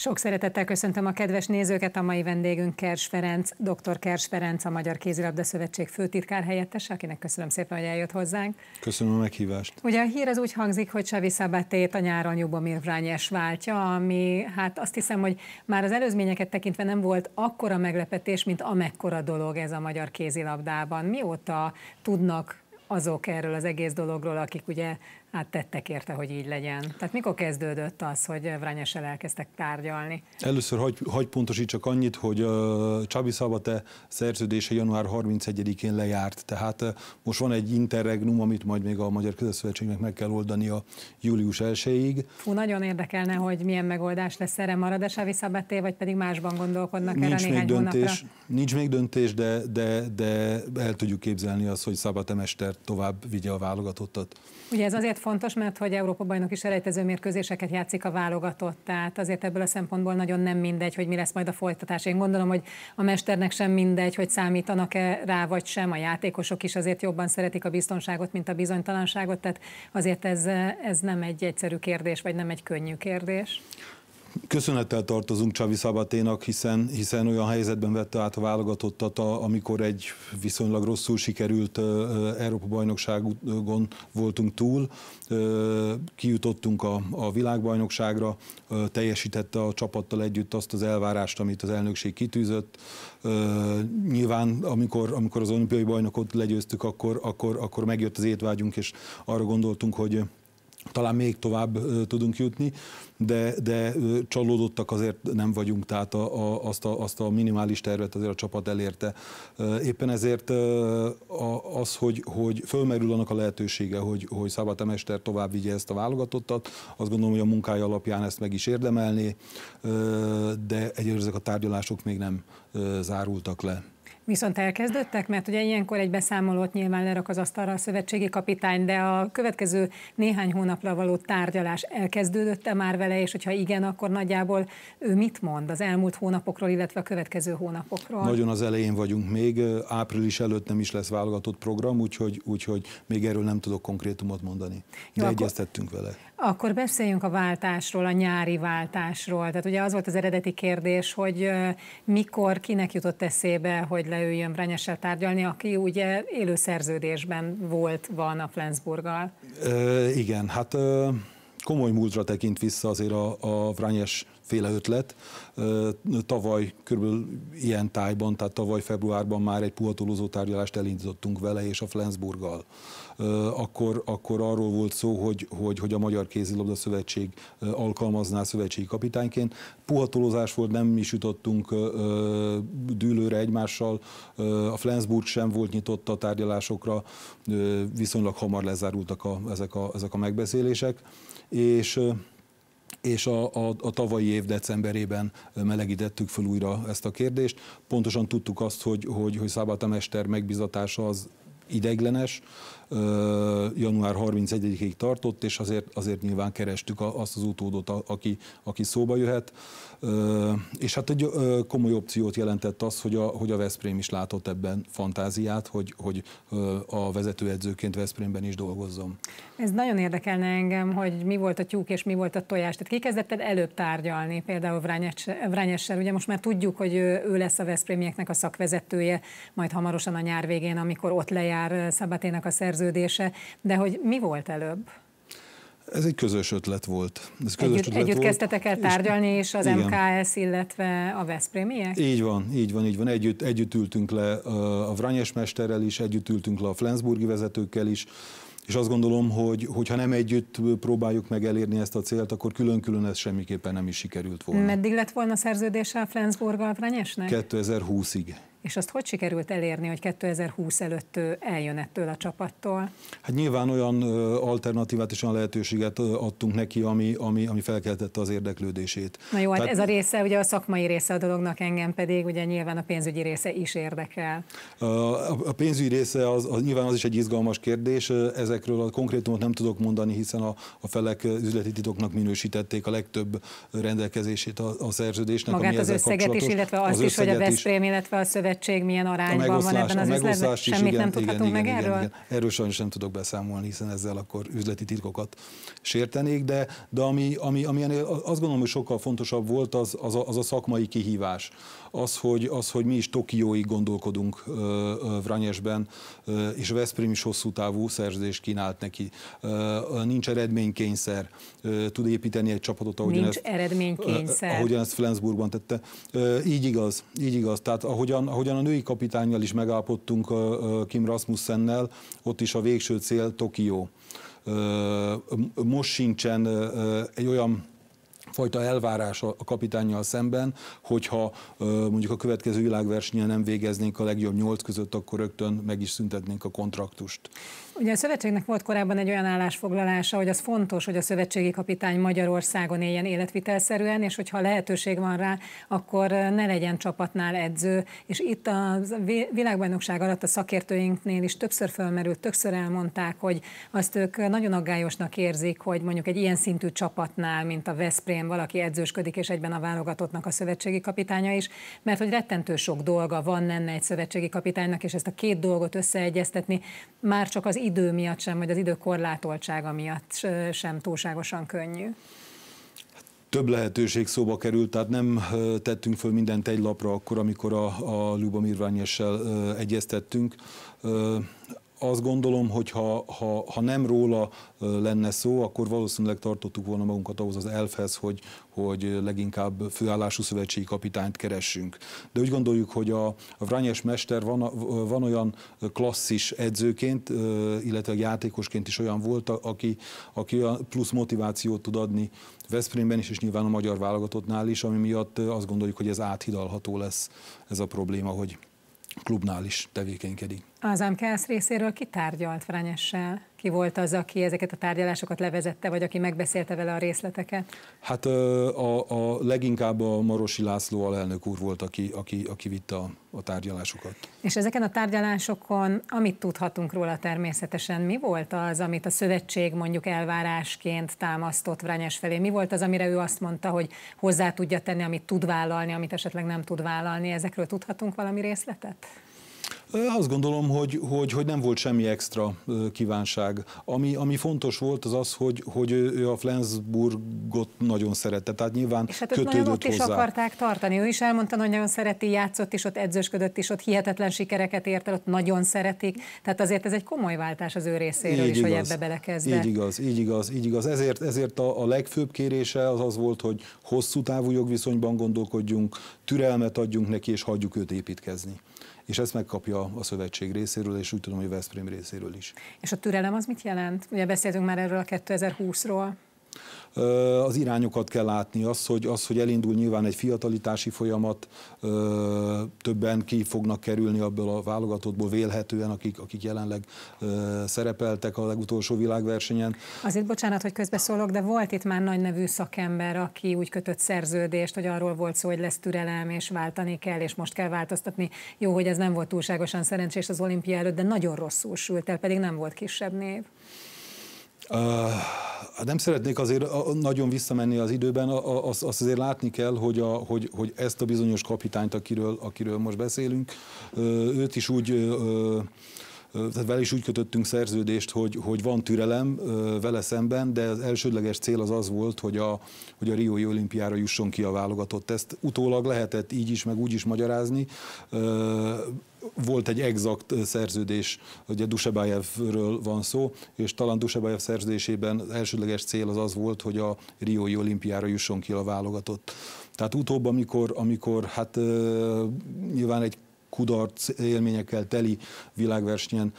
Sok szeretettel köszöntöm a kedves nézőket, a mai vendégünk Kers Ferenc, dr. Kers Ferenc, a Magyar Kézilabda Szövetség főtitkár helyettese, akinek köszönöm szépen, hogy eljött hozzánk. Köszönöm a meghívást. Ugye a hír az úgy hangzik, hogy Xavi Szabátét a nyáron Jubomir Vrányes váltja, ami hát azt hiszem, hogy már az előzményeket tekintve nem volt akkora meglepetés, mint amekkora dolog ez a magyar kézilabdában. Mióta tudnak azok erről az egész dologról, akik ugye hát tettek érte, hogy így legyen. Tehát mikor kezdődött az, hogy Vrányessel elkezdtek tárgyalni? Először hagy, hagy pontosítsak annyit, hogy Csabi Szabate szerződése január 31-én lejárt, tehát most van egy interregnum, amit majd még a Magyar Közösszövetségnek meg kell oldani a július 1-ig. Fú, nagyon érdekelne, hogy milyen megoldás lesz erre, marad a Csabi Szabaté, vagy pedig másban gondolkodnak nincs erre még néhány döntés, hónapra? Nincs még döntés, de, de, de el tudjuk képzelni azt, hogy Szabate mester tovább vigye a válogatottat. Ugye ez azért fontos, mert hogy Európa bajnoki selejtező mérkőzéseket játszik a válogatott, tehát azért ebből a szempontból nagyon nem mindegy, hogy mi lesz majd a folytatás. Én gondolom, hogy a mesternek sem mindegy, hogy számítanak-e rá vagy sem, a játékosok is azért jobban szeretik a biztonságot, mint a bizonytalanságot, tehát azért ez, ez nem egy egyszerű kérdés, vagy nem egy könnyű kérdés. Köszönettel tartozunk Csavi Szabaténak, hiszen, hiszen olyan helyzetben vette át a válogatottat, amikor egy viszonylag rosszul sikerült Európa-bajnokságon voltunk túl. Kijutottunk a, a világbajnokságra, teljesítette a csapattal együtt azt az elvárást, amit az elnökség kitűzött. Nyilván, amikor, amikor az olimpiai bajnokot legyőztük, akkor, akkor, akkor megjött az étvágyunk, és arra gondoltunk, hogy talán még tovább tudunk jutni, de, de csalódottak azért nem vagyunk, tehát a, a, azt, a, azt a minimális tervet azért a csapat elérte. Éppen ezért az, hogy, hogy fölmerül annak a lehetősége, hogy, hogy Szabata Temester tovább vigye ezt a válogatottat, azt gondolom, hogy a munkája alapján ezt meg is érdemelné, de egyelőre ezek a tárgyalások még nem zárultak le. Viszont elkezdődtek, mert ugye ilyenkor egy beszámolót nyilván lerak az asztalra a szövetségi kapitány, de a következő néhány hónapra való tárgyalás elkezdődött-e már vele, és hogyha igen, akkor nagyjából ő mit mond az elmúlt hónapokról, illetve a következő hónapokról? Nagyon az elején vagyunk még, április előtt nem is lesz válogatott program, úgyhogy, úgyhogy még erről nem tudok konkrétumot mondani. De Jó, egyeztettünk akkor... vele. Akkor beszéljünk a váltásról, a nyári váltásról. Tehát ugye az volt az eredeti kérdés, hogy mikor, kinek jutott eszébe, hogy leüljön Branyessel tárgyalni, aki ugye élő szerződésben volt, van a Flensburggal. E, igen, hát e, komoly múltra tekint vissza azért a, a Vranyes féle ötlet. E, tavaly körülbelül ilyen tájban, tehát tavaly februárban már egy puhatolózó tárgyalást elindítottunk vele és a Flensburggal akkor, akkor arról volt szó, hogy, hogy, hogy a Magyar Kézilabda Szövetség alkalmazná szövetségi kapitányként. Puhatolózás volt, nem is jutottunk dűlőre egymással, a Flensburg sem volt nyitott a tárgyalásokra, viszonylag hamar lezárultak a, ezek, a, ezek a megbeszélések, és és a, a, a tavalyi év decemberében melegítettük fel újra ezt a kérdést. Pontosan tudtuk azt, hogy, hogy, hogy Szabata Mester megbizatása az ideiglenes, január 31-ig tartott, és azért, azért nyilván kerestük azt az utódot, aki, aki szóba jöhet. És hát egy komoly opciót jelentett az, hogy a, hogy a Veszprém is látott ebben fantáziát, hogy, hogy a vezetőedzőként Veszprémben is dolgozzon. Ez nagyon érdekelne engem, hogy mi volt a tyúk és mi volt a tojás. Tehát ki kezdett el előbb tárgyalni, például Vrányessel. Ugye most már tudjuk, hogy ő, lesz a Veszprémieknek a szakvezetője, majd hamarosan a nyár végén, amikor ott lejár Szabaténak a szerződés szerződése, de hogy mi volt előbb? Ez egy közös ötlet volt. Ez közös együtt ötlet együtt volt. kezdtetek el tárgyalni, és az igen. MKS, illetve a Veszprémiek? Így van, így van, így van. Együtt, együtt ültünk le a Vranyes mesterrel is, együtt ültünk le a Flensburgi vezetőkkel is, és azt gondolom, hogy hogyha nem együtt próbáljuk meg elérni ezt a célt, akkor külön-külön ez semmiképpen nem is sikerült volna. Meddig lett volna szerződése a Flensburg-Alvranyesnek? 2020-ig. És azt hogy sikerült elérni, hogy 2020 előtt eljön ettől a csapattól? Hát nyilván olyan alternatívát és olyan lehetőséget adtunk neki, ami, ami, ami felkeltette az érdeklődését. Na jó, hát Tehát... ez a része, ugye a szakmai része a dolognak engem pedig, ugye nyilván a pénzügyi része is érdekel. A pénzügyi része az, az nyilván az is egy izgalmas kérdés, ezekről a konkrétumot nem tudok mondani, hiszen a, a felek üzleti titoknak minősítették a legtöbb rendelkezését a, a szerződésnek. Magát ami az összeget is, illetve azt az is, hogy a Veszprém, illetve a szöveg szövetség milyen arányban van ebben az üzletben? Is, Semmit igen, nem tudhatunk igen, meg igen, erről? Igen, igen. Erről sajnos nem tudok beszámolni, hiszen ezzel akkor üzleti titkokat sértenék, de, de ami, ami, ami ennél azt gondolom, hogy sokkal fontosabb volt, az, az, a, az a szakmai kihívás, az, hogy, az, hogy mi is Tokióig gondolkodunk Vranyesben, és Veszprém is hosszú távú szerződést kínált neki. Nincs eredménykényszer, tud építeni egy csapatot, ahogyan Nincs ezt, eredménykényszer. Ahogyan ezt Flensburgban tette. Így igaz, így igaz. Tehát ahogyan, ahogyan a női kapitányjal is megállapodtunk Kim Rasmussennel, ott is a végső cél Tokió most sincsen egy olyan fajta elvárás a kapitányjal szemben, hogyha mondjuk a következő világversenyen nem végeznénk a legjobb nyolc között, akkor rögtön meg is szüntetnénk a kontraktust. Ugye a szövetségnek volt korábban egy olyan állásfoglalása, hogy az fontos, hogy a szövetségi kapitány Magyarországon éljen életvitelszerűen, és hogyha lehetőség van rá, akkor ne legyen csapatnál edző. És itt a világbajnokság alatt a szakértőinknél is többször felmerült, többször elmondták, hogy azt ők nagyon aggályosnak érzik, hogy mondjuk egy ilyen szintű csapatnál, mint a Veszprém, helyen valaki edzősködik, és egyben a válogatottnak a szövetségi kapitánya is, mert hogy rettentő sok dolga van lenne egy szövetségi kapitánynak, és ezt a két dolgot összeegyeztetni már csak az idő miatt sem, vagy az idő korlátoltsága miatt sem túlságosan könnyű több lehetőség szóba került, tehát nem tettünk föl mindent egy lapra akkor, amikor a, a Lubomir Ványessel egyeztettünk azt gondolom, hogy ha, ha, ha nem róla lenne szó, akkor valószínűleg tartottuk volna magunkat ahhoz az elfhez, hogy, hogy leginkább főállású szövetségi kapitányt keressünk. De úgy gondoljuk, hogy a, a Vranyes mester van, van olyan klasszis edzőként, illetve játékosként is olyan volt, aki, aki olyan plusz motivációt tud adni Veszprémben is, és nyilván a magyar válogatottnál is, ami miatt azt gondoljuk, hogy ez áthidalható lesz ez a probléma, hogy klubnál is tevékenykedik. Az MKS részéről kitárgyalt Franyessel? Ki volt az, aki ezeket a tárgyalásokat levezette, vagy aki megbeszélte vele a részleteket? Hát a, a leginkább a Marosi László alelnök úr volt, aki, aki, aki vitte a, a tárgyalásokat. És ezeken a tárgyalásokon, amit tudhatunk róla természetesen, mi volt az, amit a szövetség mondjuk elvárásként támasztott Vrányes felé? Mi volt az, amire ő azt mondta, hogy hozzá tudja tenni, amit tud vállalni, amit esetleg nem tud vállalni? Ezekről tudhatunk valami részletet? Azt gondolom, hogy, hogy, hogy nem volt semmi extra kívánság. Ami, ami fontos volt, az az, hogy, hogy ő a Flensburgot nagyon szerette, tehát nyilván És hát kötődött ott hozzá. is akarták tartani. Ő is elmondta, hogy nagyon szereti, játszott is, ott edzősködött is, ott hihetetlen sikereket ért el, ott nagyon szeretik. Tehát azért ez egy komoly váltás az ő részéről így is, igaz, hogy ebbe belekezdett. Így igaz, így igaz, így igaz. Ezért, ezért a, a legfőbb kérése az az volt, hogy hosszú távú jogviszonyban gondolkodjunk, türelmet adjunk neki, és hagyjuk őt építkezni és ezt megkapja a szövetség részéről, és úgy tudom, hogy Veszprém részéről is. És a türelem az mit jelent? Ugye beszéltünk már erről a 2020-ról. Az irányokat kell látni, az hogy, az, hogy elindul nyilván egy fiatalitási folyamat, többen ki fognak kerülni abból a válogatottból vélhetően, akik, akik jelenleg szerepeltek a legutolsó világversenyen. Azért bocsánat, hogy közbeszólok, de volt itt már nagy nevű szakember, aki úgy kötött szerződést, hogy arról volt szó, hogy lesz türelem, és váltani kell, és most kell változtatni. Jó, hogy ez nem volt túlságosan szerencsés az olimpia előtt, de nagyon rosszul sült el, pedig nem volt kisebb név. Uh, Hát nem szeretnék azért nagyon visszamenni az időben, azt azért látni kell, hogy, a, hogy, hogy ezt a bizonyos kapitányt, akiről, akiről most beszélünk, őt is úgy tehát vele is úgy kötöttünk szerződést, hogy, hogy van türelem vele szemben, de az elsődleges cél az az volt, hogy a, hogy a Riói olimpiára jusson ki a válogatott. Ezt utólag lehetett így is, meg úgy is magyarázni volt egy exakt szerződés, ugye Dusebájevről van szó, és talán Dusebájev szerződésében az elsődleges cél az az volt, hogy a Riói olimpiára jusson ki a válogatott. Tehát utóbb, amikor, amikor hát nyilván egy kudarc élményekkel teli világversenyen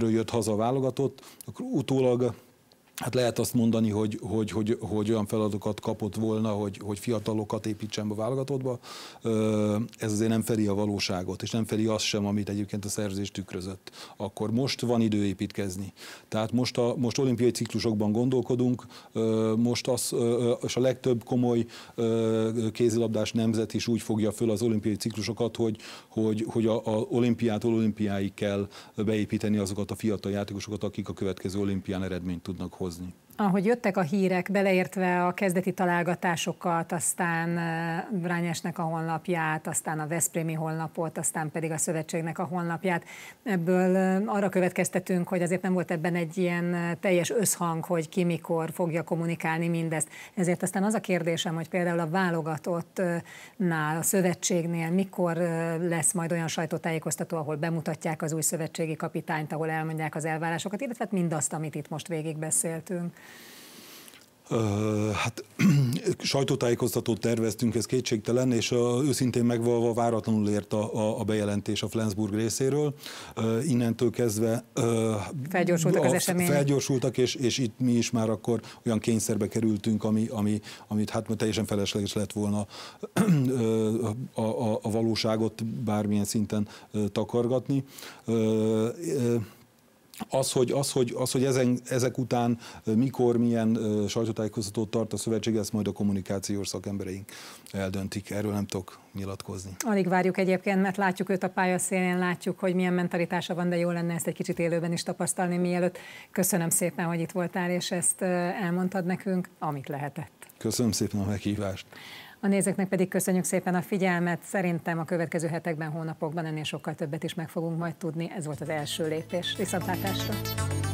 jött haza válogatott, akkor utólag Hát lehet azt mondani, hogy, hogy, hogy, hogy olyan feladatokat kapott volna, hogy, hogy fiatalokat építsen be a válogatottba. Ez azért nem feli a valóságot, és nem feli azt sem, amit egyébként a szerzés tükrözött. Akkor most van idő építkezni. Tehát most, a, most olimpiai ciklusokban gondolkodunk, most az, és a legtöbb komoly kézilabdás nemzet is úgy fogja föl az olimpiai ciklusokat, hogy, hogy, hogy a, a olimpiától olimpiáig kell beépíteni azokat a fiatal játékosokat, akik a következő olimpián eredményt tudnak hozni pozdní. ahogy jöttek a hírek, beleértve a kezdeti találgatásokat, aztán Brányesnek a honlapját, aztán a Veszprémi honlapot, aztán pedig a szövetségnek a honlapját, ebből arra következtetünk, hogy azért nem volt ebben egy ilyen teljes összhang, hogy ki mikor fogja kommunikálni mindezt. Ezért aztán az a kérdésem, hogy például a válogatottnál, a szövetségnél mikor lesz majd olyan sajtótájékoztató, ahol bemutatják az új szövetségi kapitányt, ahol elmondják az elvárásokat, illetve hát mindazt, amit itt most végigbeszéltünk. Hát sajtótájékoztatót terveztünk, ez kétségtelen, és őszintén megvalva váratlanul ért a, a, a bejelentés a Flensburg részéről. Innentől kezdve felgyorsultak az események. Felgyorsultak, és, és itt mi is már akkor olyan kényszerbe kerültünk, ami, ami, amit hát teljesen felesleges lett volna a, a, a valóságot bármilyen szinten takargatni az, hogy, az, hogy, az, hogy ezen, ezek után mikor, milyen sajtótájékoztatót tart a szövetség, ezt majd a kommunikációs szakembereink eldöntik. Erről nem tudok nyilatkozni. Alig várjuk egyébként, mert látjuk őt a pályaszélén, látjuk, hogy milyen mentalitása van, de jó lenne ezt egy kicsit élőben is tapasztalni mielőtt. Köszönöm szépen, hogy itt voltál, és ezt elmondtad nekünk, amit lehetett. Köszönöm szépen a meghívást. A nézőknek pedig köszönjük szépen a figyelmet. Szerintem a következő hetekben, hónapokban ennél sokkal többet is meg fogunk majd tudni. Ez volt az első lépés. Viszontlátásra!